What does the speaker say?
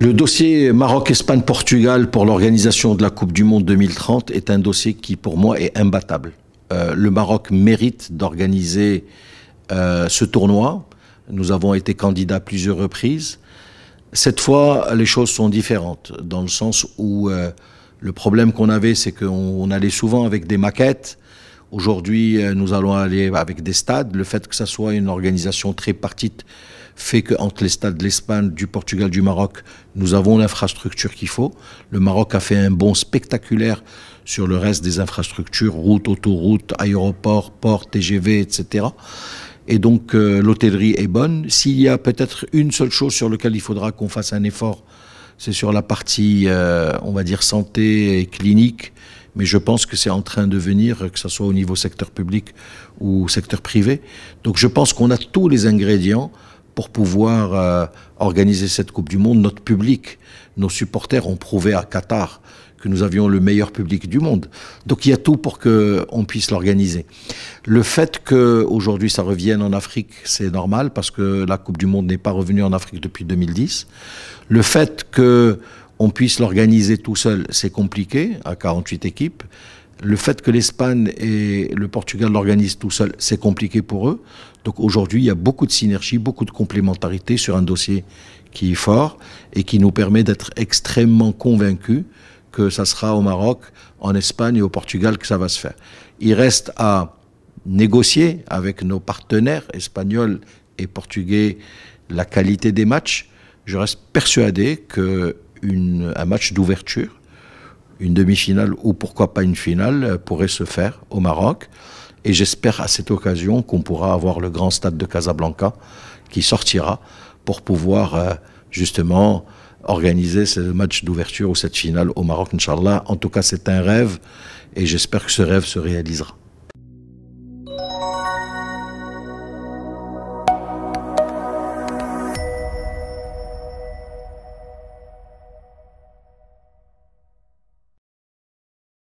Le dossier Maroc-Espagne-Portugal pour l'organisation de la Coupe du Monde 2030 est un dossier qui, pour moi, est imbattable. Euh, le Maroc mérite d'organiser euh, ce tournoi. Nous avons été candidats à plusieurs reprises. Cette fois, les choses sont différentes, dans le sens où euh, le problème qu'on avait, c'est qu'on allait souvent avec des maquettes, Aujourd'hui, euh, nous allons aller avec des stades. Le fait que ça soit une organisation tripartite fait qu'entre les stades de l'Espagne, du Portugal, du Maroc, nous avons l'infrastructure qu'il faut. Le Maroc a fait un bond spectaculaire sur le reste des infrastructures, routes, autoroutes, aéroports, ports, TGV, etc. Et donc euh, l'hôtellerie est bonne. S'il y a peut-être une seule chose sur laquelle il faudra qu'on fasse un effort, c'est sur la partie, euh, on va dire, santé et clinique mais je pense que c'est en train de venir, que ce soit au niveau secteur public ou secteur privé. Donc je pense qu'on a tous les ingrédients pour pouvoir euh, organiser cette Coupe du Monde. Notre public, nos supporters ont prouvé à Qatar que nous avions le meilleur public du monde. Donc il y a tout pour qu'on puisse l'organiser. Le fait qu'aujourd'hui ça revienne en Afrique, c'est normal parce que la Coupe du monde n'est pas revenue en Afrique depuis 2010. Le fait que on puisse l'organiser tout seul, c'est compliqué, à 48 équipes. Le fait que l'Espagne et le Portugal l'organisent tout seul, c'est compliqué pour eux. Donc aujourd'hui, il y a beaucoup de synergie, beaucoup de complémentarité sur un dossier qui est fort et qui nous permet d'être extrêmement convaincus que ça sera au Maroc, en Espagne et au Portugal que ça va se faire. Il reste à négocier avec nos partenaires espagnols et portugais la qualité des matchs. Je reste persuadé que un match d'ouverture. Une demi-finale ou pourquoi pas une finale pourrait se faire au Maroc. Et j'espère à cette occasion qu'on pourra avoir le grand stade de Casablanca qui sortira pour pouvoir euh, justement organiser ce match d'ouverture ou cette finale au Maroc, Inch'Allah. En tout cas, c'est un rêve et j'espère que ce rêve se réalisera.